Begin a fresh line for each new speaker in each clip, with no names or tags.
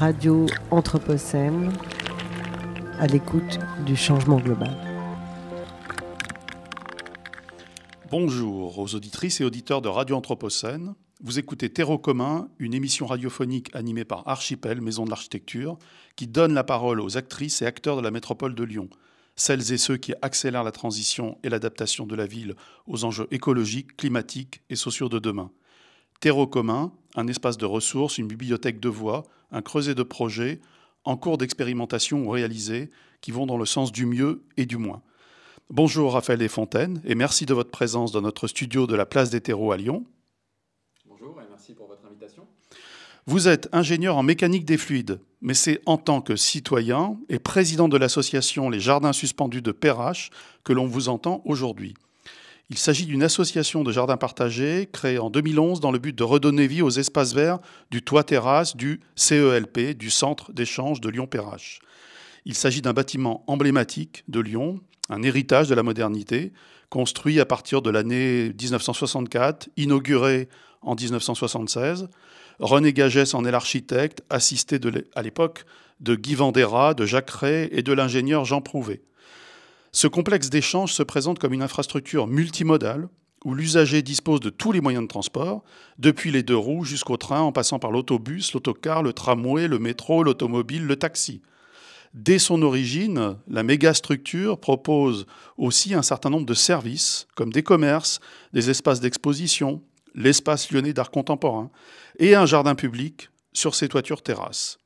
radio Anthropocène à l'écoute du changement global. Bonjour aux auditrices et auditeurs de Radio Anthropocène. Vous écoutez Terreau commun, une émission radiophonique animée par Archipel, Maison de l'Architecture, qui donne la parole aux actrices et acteurs de la métropole de Lyon, celles et ceux qui accélèrent la transition et l'adaptation de la ville aux enjeux écologiques, climatiques et sociaux de demain. Terreau commun, un espace de ressources, une bibliothèque de voix un creuset de projets en cours d'expérimentation ou réalisés qui vont dans le sens du mieux et du moins. Bonjour Raphaël Desfontaines et merci de votre présence dans notre studio de la Place des Terreaux à Lyon.
Bonjour et merci pour votre invitation.
Vous êtes ingénieur en mécanique des fluides, mais c'est en tant que citoyen et président de l'association Les Jardins Suspendus de Perrache que l'on vous entend aujourd'hui. Il s'agit d'une association de jardins partagés créée en 2011 dans le but de redonner vie aux espaces verts du toit-terrasse du CELP, du Centre d'échange de Lyon-Perrache. Il s'agit d'un bâtiment emblématique de Lyon, un héritage de la modernité, construit à partir de l'année 1964, inauguré en 1976. René Gagès en est l'architecte, assisté à l'époque de Guy Vandera, de Jacques Ray et de l'ingénieur Jean Prouvé. Ce complexe d'échange se présente comme une infrastructure multimodale où l'usager dispose de tous les moyens de transport, depuis les deux roues jusqu'au train en passant par l'autobus, l'autocar, le tramway, le métro, l'automobile, le taxi. Dès son origine, la mégastructure propose aussi un certain nombre de services, comme des commerces, des espaces d'exposition, l'espace lyonnais d'art contemporain, et un jardin public sur ses toitures terrasses.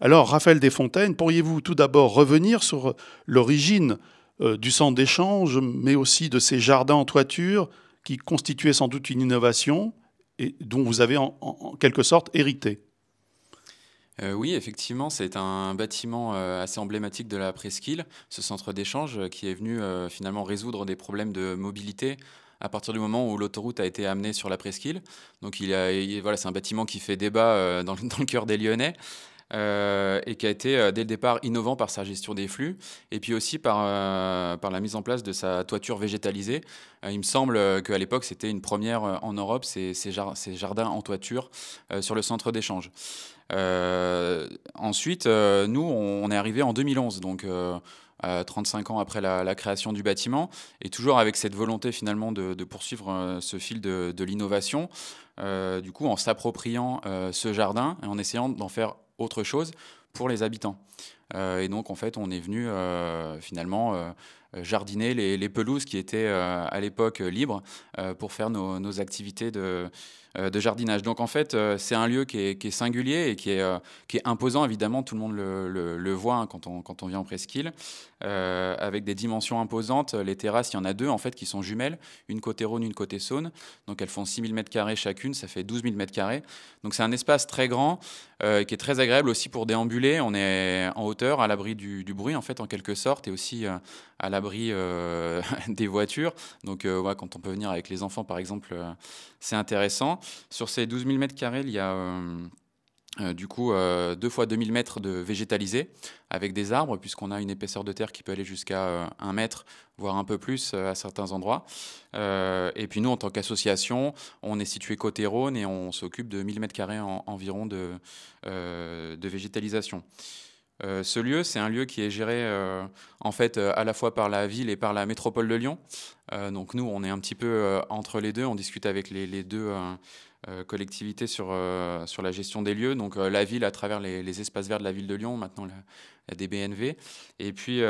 Alors, Raphaël Desfontaines, pourriez-vous tout d'abord revenir sur l'origine euh, du centre d'échange, mais aussi de ces jardins en toiture qui constituaient sans doute une innovation et dont vous avez en, quelque sorte hérité.
Euh, oui, effectivement, c'est un bâtiment euh, assez emblématique de la presqu'île, ce centre d'échange qui est venu finalement résoudre des problèmes de mobilité à partir du moment où l'autoroute a été amenée sur la presqu'île. Donc c'est un bâtiment qui fait débat dans, dans, le cœur des Lyonnais. Euh, et qui a été euh, dès le départ innovant par sa gestion des flux et puis aussi par, euh, par la mise en place de sa toiture végétalisée. il me semble qu'à l'époque, c'était une première en Europe, ces, ces, ces jardins en toiture sur le centre d'échange. ensuite, nous, on, est arrivé en 2011, donc 35 ans après la, création du bâtiment, et toujours avec cette volonté finalement de, poursuivre ce fil de, l'innovation, du coup en s'appropriant ce jardin et en essayant d'en faire autre chose pour les habitants. Euh, et donc, en fait, on est venu euh, finalement euh, jardiner les, pelouses qui étaient à l'époque libres pour faire nos, nos activités de, euh, de jardinage. Donc en fait, euh, c'est un lieu qui est, singulier et qui est, euh, qui est imposant, évidemment, tout le monde le, voit hein, quand, on, quand on vient en presqu'île, avec des dimensions imposantes. Les terrasses, il y en a deux en fait qui sont jumelles, une côté Rhône, une côté Saône. Donc elles font 6000 mètres carrés chacune, ça fait 12 000 mètres carrés Donc c'est un espace très grand qui est très agréable aussi pour déambuler. On est en hauteur, à l'abri du, bruit en fait en quelque sorte, et aussi à l'abri des voitures. Donc quand on peut venir avec les enfants par exemple, c'est intéressant. Sur ces 12 000 mètres carrés, il y a euh, euh, du coup, 2 euh, 000 fois 2000 mètres de végétalisé avec des arbres, puisqu'on a une épaisseur de terre qui peut aller jusqu'à 1 mètre, voire un peu plus à certains endroits. et puis nous, en tant qu'association, on est situé côté Rhône et on s'occupe de 1000 mètres carrés environ de végétalisation. Euh, ce lieu, c'est un lieu qui est géré euh, en fait euh, à la fois par la ville et par la métropole de Lyon. donc nous, on est un petit peu entre les deux. On discute avec les, deux collectivités sur, sur la gestion des lieux. Donc la ville à travers les, espaces verts de la ville de Lyon, maintenant la, DBNV. Et puis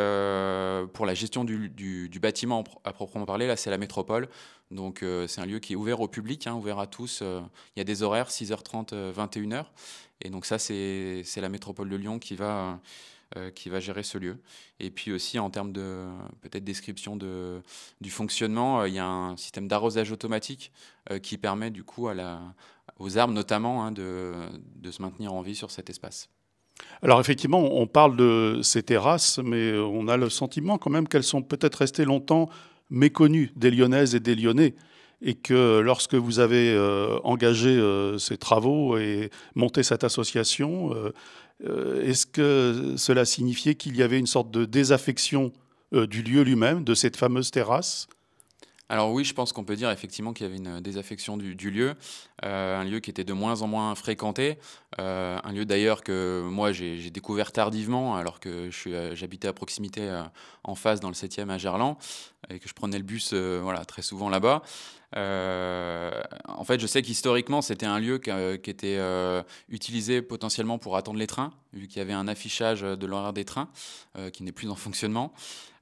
pour la gestion du, du, du bâtiment à proprement parler, là c'est la métropole. Donc euh, c'est un lieu qui est ouvert au public, hein, ouvert à tous. Euh, il y a des horaires, 6h30, 21h. Euh, et donc ça, c'est la métropole de Lyon qui va, qui va gérer ce lieu. Et puis aussi, en termes de peut-être description de, du fonctionnement, il y a un système d'arrosage automatique qui permet du coup à la, aux arbres notamment hein, de, de se maintenir en vie sur cet espace.
Alors effectivement, on parle de ces terrasses, mais on a le sentiment quand même qu'elles sont peut-être restées longtemps méconnu des Lyonnaises et des Lyonnais et que lorsque vous avez euh, engagé euh, ces travaux et monté cette association, euh, est-ce que cela signifiait qu'il y avait une sorte de désaffection du lieu lui-même, de cette fameuse terrasse
alors oui, je pense qu'on peut dire effectivement qu'il y avait une désaffection du lieu. Euh, un lieu qui était de moins en moins fréquenté, euh, un lieu d'ailleurs que moi j'ai découvert tardivement alors que euh, j'habitais à proximité en face dans le 7e à Gerland et que je prenais le bus voilà, très souvent là-bas. en fait, je sais qu'historiquement, c'était un lieu qui, était utilisé potentiellement pour attendre les trains, vu qu'il y avait un affichage de l'horaire des trains qui n'est plus en fonctionnement.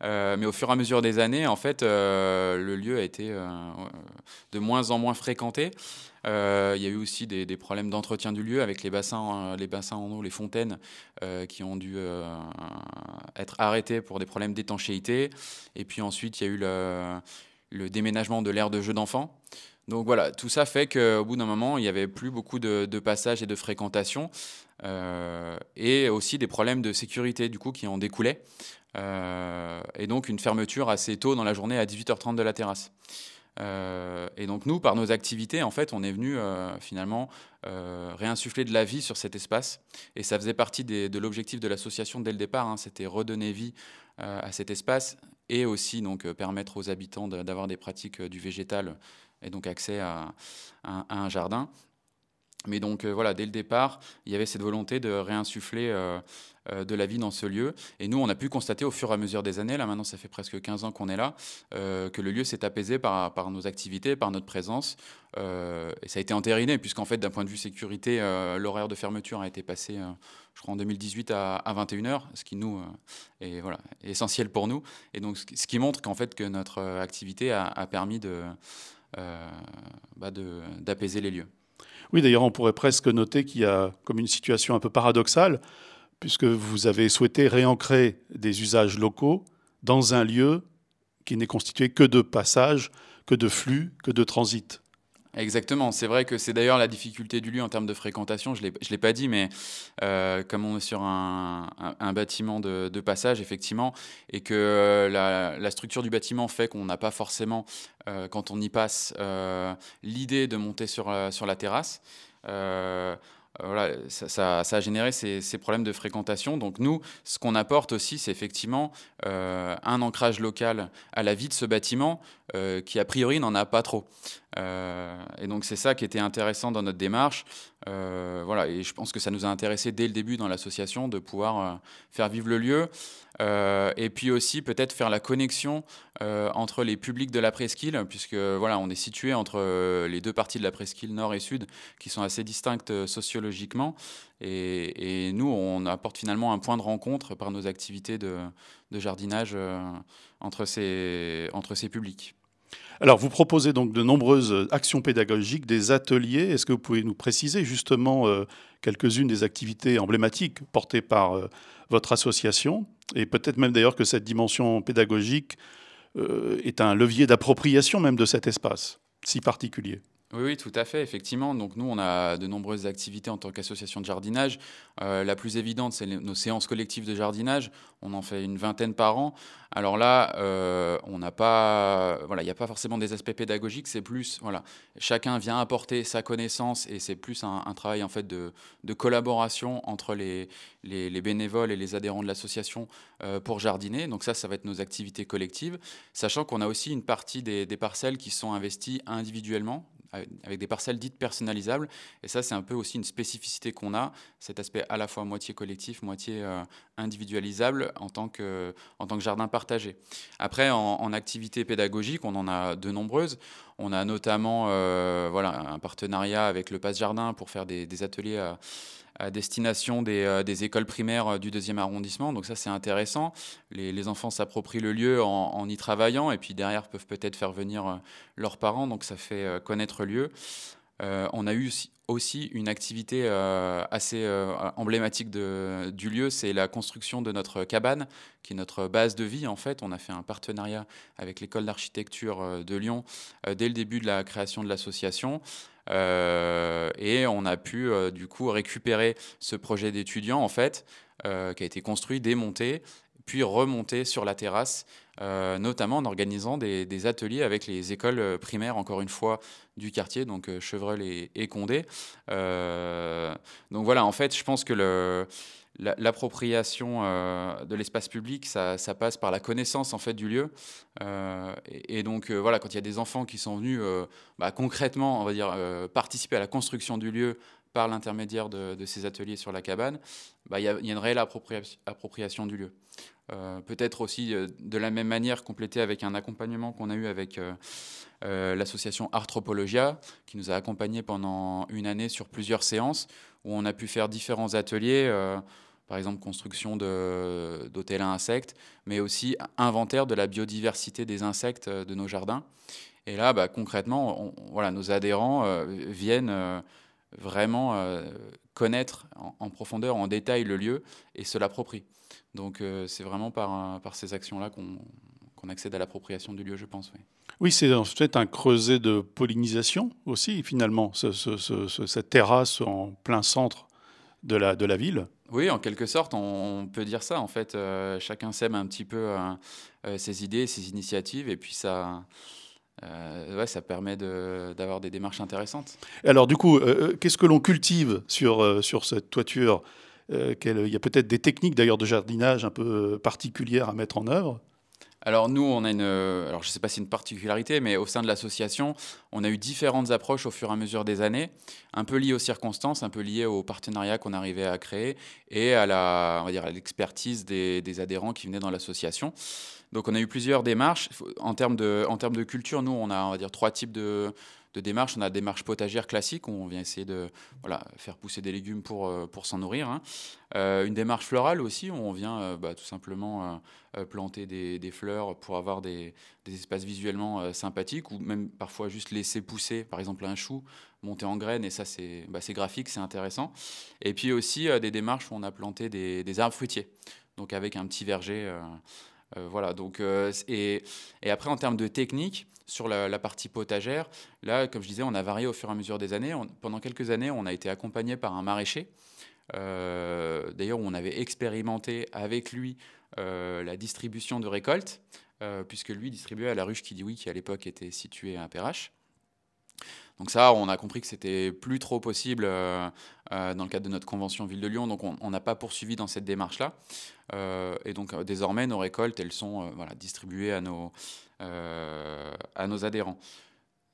mais au fur et à mesure des années, en fait, le lieu a été de moins en moins fréquenté. Euh, il y a eu aussi des, problèmes d'entretien du lieu avec les bassins, euh, les bassins en eau, les fontaines euh, qui ont dû être arrêtées pour des problèmes d'étanchéité. Et puis ensuite, il y a eu le, déménagement de l'aire de jeux d'enfants. Donc voilà, tout ça fait qu'au bout d'un moment, il n'y avait plus beaucoup de, de passages et de fréquentation. et aussi des problèmes de sécurité du coup qui en découlaient. et donc une fermeture assez tôt dans la journée à 18h30 de la terrasse. Euh, et donc nous, par nos activités, en fait, on est venu euh, finalement euh, réinsuffler de la vie sur cet espace. Et ça faisait partie de l'objectif de l'association dès le départ. Hein, c'était redonner vie à cet espace et aussi donc permettre aux habitants d'avoir des pratiques du végétal et donc accès à, à un jardin. Mais donc voilà, dès le départ, il y avait cette volonté de réinsuffler euh, de la vie dans ce lieu. Et nous, on a pu constater au fur et à mesure des années, là maintenant ça fait presque 15 ans qu'on est là, euh, que le lieu s'est apaisé par, nos activités, par notre présence. Euh, et ça a été entériné, puisqu'en fait, d'un point de vue sécurité, l'horaire de fermeture a été passé, je crois, en 2018 à, 21h, ce qui nous est, voilà, essentiel pour nous. Et donc, ce qui montre qu'en fait, que notre activité a, permis bah, de, d'apaiser les lieux.
Oui, d'ailleurs, on pourrait presque noter qu'il y a comme une situation un peu paradoxale puisque vous avez souhaité réancrer des usages locaux dans un lieu qui n'est constitué que de passage, que de flux, que de
transit. Exactement, c'est vrai que c'est d'ailleurs la difficulté du lieu en termes de fréquentation, je ne l'ai pas dit, mais euh, comme on est sur un, bâtiment de, passage, effectivement, et que euh, la, structure du bâtiment fait qu'on n'a pas forcément, euh, quand on y passe, l'idée de monter sur, la terrasse, euh, ça, a généré ces, problèmes de fréquentation. Donc nous, ce qu'on apporte aussi, c'est effectivement euh, un ancrage local à la vie de ce bâtiment euh, qui, a priori, n'en a pas trop. Euh, et donc c'est ça qui était intéressant dans notre démarche. Euh, voilà, et je pense que ça nous a intéressé dès le début dans l'association de pouvoir euh, faire vivre le lieu et puis aussi peut-être faire la connexion entre les publics de la presqu'île, puisque voilà, on est situé entre les deux parties de la presqu'île nord et sud qui sont assez distinctes sociologiquement. Et, nous, on apporte finalement un point de rencontre par nos activités de, de jardinage entre, ces, entre ces publics.
Alors, vous proposez donc de nombreuses euh, actions pédagogiques, des ateliers. Est-ce que vous pouvez nous préciser justement euh, quelques-unes des activités emblématiques portées par euh, votre association Et peut-être même d'ailleurs que cette dimension pédagogique est un levier d'appropriation même de cet espace si particulier.
Oui, tout à fait, effectivement. Donc nous, on a de nombreuses activités en tant qu'association de jardinage. Euh, la plus évidente, c'est nos séances collectives de jardinage. On en fait une vingtaine par an. Alors là, euh, on n'a pas, voilà, il n'y a pas forcément des aspects pédagogiques. C'est plus, voilà, chacun vient apporter sa connaissance et c'est plus un, travail en fait de, collaboration entre les, les, bénévoles et les adhérents de l'association euh, pour jardiner. Donc ça, ça va être nos activités collectives, sachant qu'on a aussi une partie des, des parcelles qui sont investies individuellement avec des parcelles dites personnalisables. Et ça, c'est un peu aussi une spécificité qu'on a, cet aspect à la fois moitié collectif, moitié euh, individualisable en tant, que, en tant que jardin partagé. Après, en, activité pédagogique, on en a de nombreuses. On a notamment euh, voilà, un partenariat avec le Passe Jardin pour faire des, des ateliers à, à destination des, euh, écoles primaires euh, du deuxième arrondissement. Donc ça, c'est intéressant. Les, enfants s'approprient le lieu en, y travaillant et puis derrière peuvent peut-être faire venir euh, leurs parents. Donc ça fait connaître le lieu. on a eu aussi une activité assez emblématique de, du lieu, c'est la construction de notre cabane, qui est notre base de vie en fait. On a fait un partenariat avec l'école d'architecture de Lyon dès le début de la création de l'association. Euh, et on a pu euh, du coup récupérer ce projet d'étudiant en fait euh, qui a été construit, démonté puis remonté sur la terrasse, notamment en organisant des, ateliers avec les écoles primaires, encore une fois, du quartier, donc Chevreul et, Condé. donc voilà, en fait, je pense que le, l'appropriation euh, de l'espace public, ça, passe par la connaissance en fait du lieu. Euh, et, donc euh, voilà, quand il y a des enfants qui sont venus bah, concrètement, on va dire, participer à la construction du lieu par l'intermédiaire de, ces ateliers sur la cabane, bah, il y, y, a une réelle appropriation du lieu. Peut-être aussi de la même manière compléter avec un accompagnement qu'on a eu avec l'association Arthropologia, qui nous a accompagnés pendant une année sur plusieurs séances, où on a pu faire différents ateliers par exemple construction d'hôtels à insectes, mais aussi inventaire de la biodiversité des insectes euh, de nos jardins. Et là, bah, concrètement, voilà, nos adhérents euh, viennent euh, vraiment connaître en, profondeur, en détail le lieu et se l'approprient. Donc c'est vraiment par, par ces actions-là qu'on accède à l'appropriation du lieu, je pense.
Oui, c'est en fait un creuset de pollinisation aussi, finalement, cette terrasse en plein centre de la, de la ville.
Oui, en quelque sorte, on peut dire ça. En fait, euh, chacun sème un petit peu hein, euh, ses idées, ses initiatives, et puis ça, euh, ça permet d'avoir des démarches intéressantes.
Alors, du coup, qu'est-ce que l'on cultive sur, sur cette toiture Il y a peut-être des techniques d'ailleurs de jardinage un peu particulières à mettre en œuvre.
Alors nous, on a une, euh, alors je ne sais pas si une particularité, mais au sein de l'association, on a eu différentes approches au fur et à mesure des années, un peu liées aux circonstances, un peu liées au partenariat qu'on arrivait à créer et à la, on va dire, à l'expertise des, des adhérents qui venaient dans l'association. Donc on a eu plusieurs démarches en termes de, en termes de culture. Nous, on a, on va dire, trois types de de démarches. On a des démarche potagère classique, où on vient essayer de faire pousser des légumes pour, euh, pour s'en nourrir. Hein. Euh, une démarche florale aussi, où on vient euh, bah, tout simplement planter des, fleurs pour avoir des, espaces visuellement sympathiques, ou même parfois juste laisser pousser, par exemple un chou, monter en graines, et ça c'est bah, graphique, c'est intéressant. Et puis aussi des démarches où on a planté des, des arbres fruitiers, donc avec un petit verger euh, voilà, donc, euh, et, après, en termes de technique, sur la, partie potagère, là, comme je disais, on a varié au fur et à mesure des années. pendant quelques années, on a été accompagné par un maraîcher. Euh, d'ailleurs, on avait expérimenté avec lui la distribution de récoltes, puisque lui distribuait à la ruche qui dit oui, qui à l'époque était située à Perrache. Donc ça, on a compris que c'était plus trop possible euh, euh, dans le cadre de notre convention Ville de Lyon, donc on n'a pas poursuivi dans cette démarche-là. Euh, et donc désormais, nos récoltes, elles sont voilà, distribuées à nos, à nos adhérents.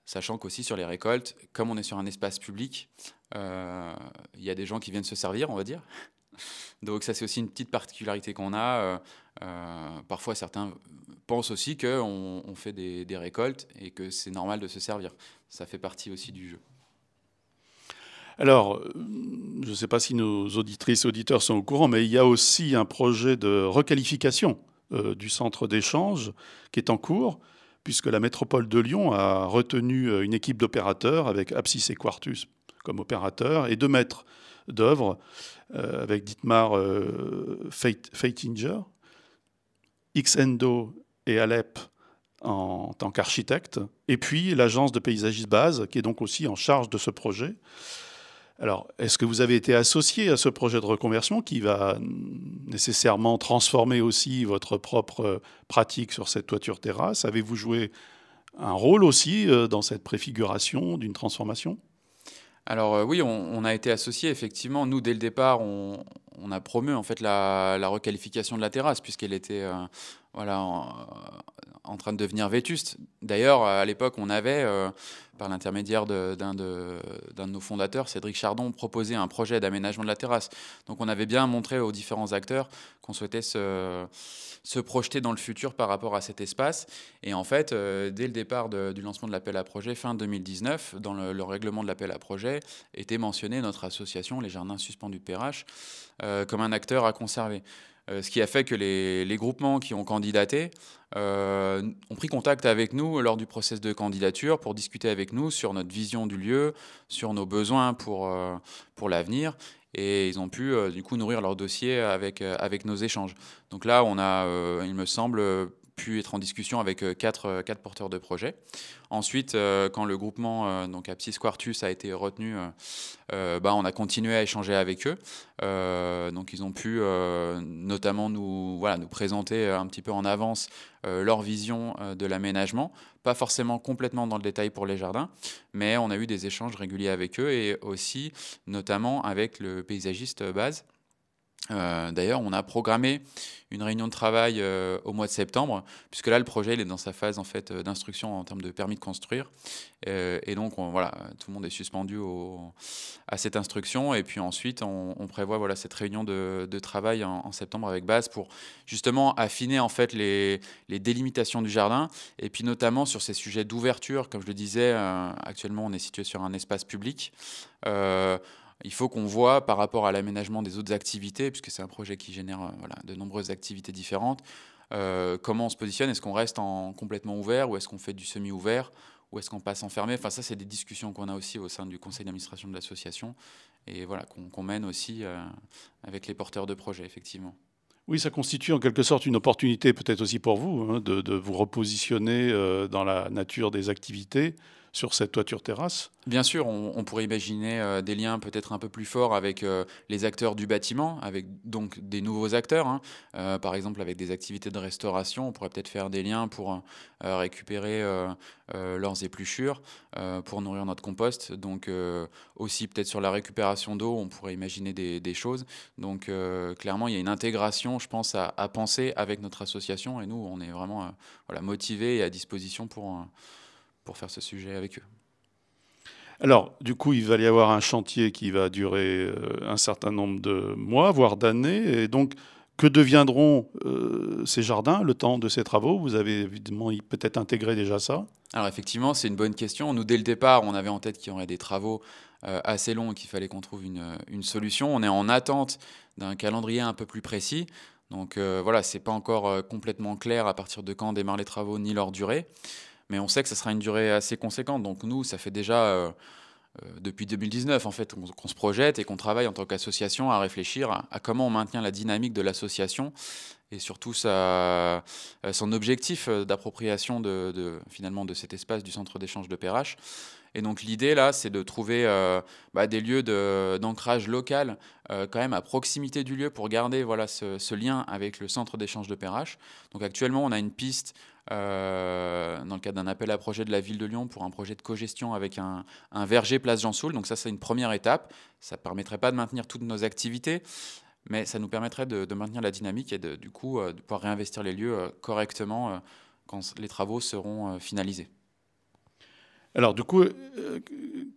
Sachant qu'aussi sur les récoltes, comme on est sur un espace public, il y a des gens qui viennent se servir, on va dire. Donc ça, c'est aussi une petite particularité qu'on a. parfois, certains pensent aussi qu'on on fait des récoltes et que c'est normal de se servir ça fait partie aussi du jeu.
Alors, euh, je ne sais pas si nos auditrices et auditeurs sont au courant, mais il y a aussi un projet de requalification euh, du centre d'échange qui est en cours, puisque la métropole de Lyon a retenu euh, une équipe d'opérateurs avec Apsis et Quartus comme opérateurs et deux maîtres d'œuvre avec Dietmar Feitinger, Xendo et Alep en tant qu'architecte, et puis l'agence de paysagistes base, qui est donc aussi en charge de ce projet. Alors, est-ce que vous avez été associé à ce projet de reconversion qui va nécessairement transformer aussi votre propre pratique sur cette toiture terrasse Avez-vous joué un rôle aussi euh, dans cette préfiguration d'une transformation
alors euh, oui, on, a été associé, effectivement. Nous, dès le départ, on, a promu en fait la, requalification de la terrasse, puisqu'elle était euh, voilà, en, en train de devenir vétuste. D'ailleurs, euh, à l'époque, on avait, euh, par l'intermédiaire d'un de, nos fondateurs, Cédric Chardon, proposé un projet d'aménagement de la terrasse. Donc on avait bien montré aux différents acteurs qu'on souhaitait se, projeter dans le futur par rapport à cet espace. Et en fait, euh, dès le départ du lancement de l'appel à projet, fin 2019, dans le, règlement de l'appel à projet, était mentionné notre association, les Jardins Suspendus PRH, comme un acteur à conserver. Euh, ce qui a fait que les, groupements qui ont candidaté euh, ont pris contact avec nous lors du process de candidature pour discuter avec nous sur notre vision du lieu, sur nos besoins pour, euh, pour l'avenir. Et ils ont pu du coup nourrir leur dossier avec, avec nos échanges. Donc là, on a, il me semble, pu être en discussion avec euh, quatre, euh, quatre porteurs de projet. Ensuite, euh, quand le groupement donc Apsis Quartus a été retenu, bah, on a continué à échanger avec eux. donc ils ont pu notamment nous, voilà, nous présenter un petit peu en avance leur vision de l'aménagement, pas forcément complètement dans le détail pour les jardins, mais on a eu des échanges réguliers avec eux et aussi notamment avec le paysagiste base. Euh, d'ailleurs, on a programmé une réunion de travail euh, au mois de septembre, puisque là, le projet est dans sa phase en fait, euh, d'instruction en termes de permis de construire. et donc, voilà, tout le monde est suspendu à cette instruction. Et puis ensuite, on, prévoit voilà, cette réunion de, travail en, septembre avec base pour justement affiner en fait, les, les délimitations du jardin. Et puis notamment sur ces sujets d'ouverture, comme je le disais, actuellement, on est situé sur un espace public. Il faut qu'on voit par rapport à l'aménagement des autres activités, puisque c'est un projet qui génère euh, de nombreuses activités différentes, euh, comment on se positionne. Est-ce qu'on reste en complètement ouvert ou est-ce qu'on fait du semi-ouvert ou est-ce qu'on passe enfermé Enfin, ça, c'est des discussions qu'on a aussi au sein du conseil d'administration de l'association et voilà qu'on mène aussi euh, avec les porteurs de projets, effectivement.
Oui, ça constitue en quelque sorte une opportunité peut-être aussi pour
vous hein, de, vous repositionner dans la nature des activités sur cette toiture terrasse. Bien sûr, on, pourrait imaginer euh, des liens peut-être un peu plus forts avec euh, les acteurs du bâtiment, avec donc des nouveaux acteurs, hein. euh, par exemple avec des activités de restauration, on pourrait peut-être faire des liens pour récupérer leurs épluchures, pour nourrir notre compost. Donc aussi peut-être sur la récupération d'eau, on pourrait imaginer des, choses. Donc clairement, il y a une intégration, je pense, à, penser avec notre association et nous, on est vraiment voilà, motivés et à disposition pour pour faire ce sujet avec eux.
Alors, du coup, il va y avoir un chantier qui va durer euh, un certain nombre de mois, voire d'années. Et donc, que deviendront euh, ces jardins le temps de ces travaux Vous avez évidemment peut-être intégré déjà
ça Alors effectivement, c'est une bonne question. Nous, dès le départ, on avait en tête qu'il y aurait des travaux euh, assez longs et qu'il fallait qu'on trouve une, solution. On est en attente d'un calendrier un peu plus précis. Donc voilà, ce n'est pas encore complètement clair à partir de quand démarrent les travaux ni leur durée. Mais on sait que ça sera une durée assez conséquente. Donc nous, ça fait déjà euh, euh, depuis 2019 en fait qu'on se projette et qu'on travaille en tant qu'association à réfléchir à, comment on maintient la dynamique de l'association et surtout euh, son objectif d'appropriation de, finalement de cet espace du centre d'échange de Perrache. Et donc l'idée là, c'est de trouver bah, des lieux d'ancrage local quand même à proximité du lieu pour garder voilà ce, ce lien avec le centre d'échange de Perrache. Donc actuellement, on a une piste euh, dans le cadre d'un appel à projet de la ville de Lyon pour un projet de cogestion avec un, un verger Place Jean Soul. Donc ça, c'est une première étape. Ça ne permettrait pas de maintenir toutes nos activités, mais ça nous permettrait de, maintenir la dynamique et du coup euh, de pouvoir réinvestir les lieux euh, correctement quand les travaux seront finalisés. Alors du coup, euh,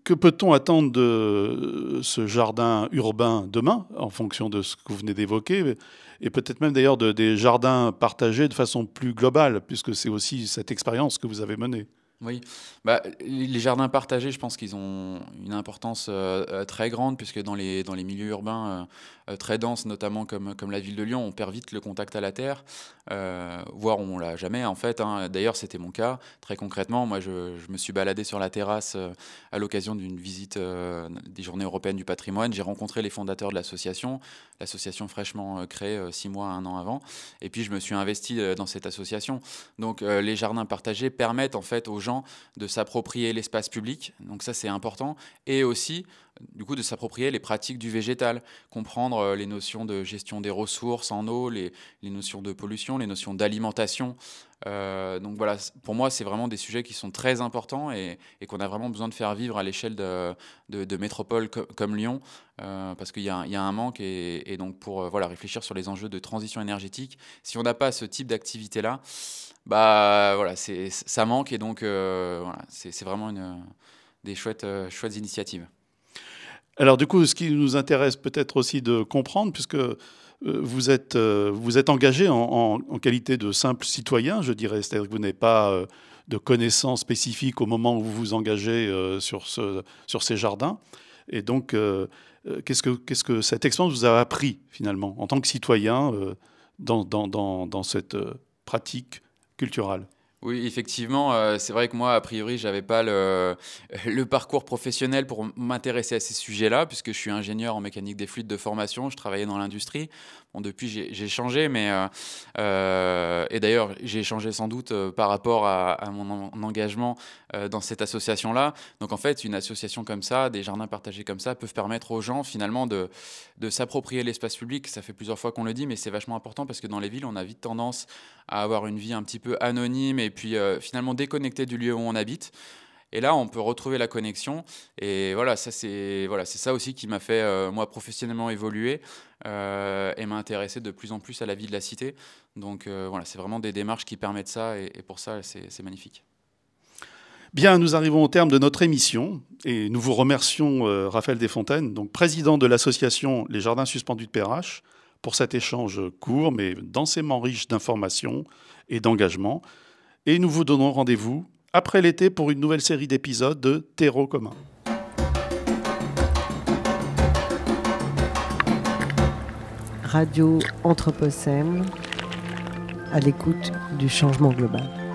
que peut-on attendre de ce jardin urbain demain, en fonction de ce que vous venez d'évoquer, et peut-être même d'ailleurs de, des jardins partagés de façon plus globale, puisque c'est aussi cette expérience que vous avez menée
oui, bah, les jardins partagés, je pense qu'ils ont une importance euh, euh, très grande, puisque dans les, dans les milieux urbains euh, très denses, notamment comme, comme la ville de Lyon, on perd vite le contact à la terre, voire on l'a jamais en fait. Hein. D'ailleurs, c'était mon cas. Très concrètement, moi, je, je, me suis baladé sur la terrasse à l'occasion d'une visite des Journées européennes du patrimoine. J'ai rencontré les fondateurs de l'association, l'association fraîchement créée six mois, un an avant, et puis je me suis investi dans cette association. Donc, les jardins partagés permettent en fait aux gens de s'approprier l'espace public, donc ça c'est important, et aussi du coup de s'approprier les pratiques du végétal, comprendre euh, les notions de gestion des ressources en eau, les, notions de pollution, les notions d'alimentation. Euh, donc voilà, pour moi, c'est vraiment des sujets qui sont très importants et, qu'on a vraiment besoin de faire vivre à l'échelle de, métropoles comme Lyon, euh, parce qu'il y, a un manque. Et, donc pour voilà, réfléchir sur les enjeux de transition énergétique, si on n'a pas ce type d'activité-là, bah voilà, ça manque. Et donc c'est vraiment une, des chouettes initiatives.
Alors du coup, ce qui nous intéresse peut-être aussi de comprendre, puisque euh, euh, vous êtes, engagé en, qualité de simple citoyen, je dirais, c'est-à-dire que vous n'avez pas euh, de connaissances spécifiques au moment où vous vous engagez sur, sur ces jardins. Et donc, qu'est-ce que, qu'est-ce que cette expérience vous a appris finalement en tant que citoyen dans cette pratique culturelle
oui, effectivement, euh, c'est vrai que moi, a priori, j'avais pas le, parcours professionnel pour m'intéresser à ces sujets-là, puisque je suis ingénieur en mécanique des fluides de formation, je travaillais dans l'industrie. Bon, depuis, j'ai changé, mais euh, euh, et d'ailleurs, j'ai changé sans doute par rapport à, mon, engagement dans cette association-là. Donc, en fait, une association comme ça, des jardins partagés comme ça, peuvent permettre aux gens finalement de, de s'approprier l'espace public. Ça fait plusieurs fois qu'on le dit, mais c'est vachement important parce que dans les villes, on a vite tendance à avoir une vie un petit peu anonyme et puis euh, finalement déconnectée du lieu où on habite. Et là, on peut retrouver la connexion. Et voilà, ça c'est voilà, c'est ça aussi qui m'a fait euh, moi professionnellement évoluer euh, et m'intéresser de plus en plus à la vie de la cité. Donc voilà, c'est vraiment des démarches qui permettent ça, et, pour ça, c'est magnifique.
Bien, nous arrivons au terme de notre émission et nous vous remercions Raphaël Desfontaines, donc président de l'association Les Jardins Suspendus de Perrache, pour cet échange court, mais densément riche d'informations et d'engagement. Et nous vous donnons rendez-vous après l'été pour une nouvelle série d'épisodes de Terreau commun. Radio Anthropocène à l'écoute du changement
global.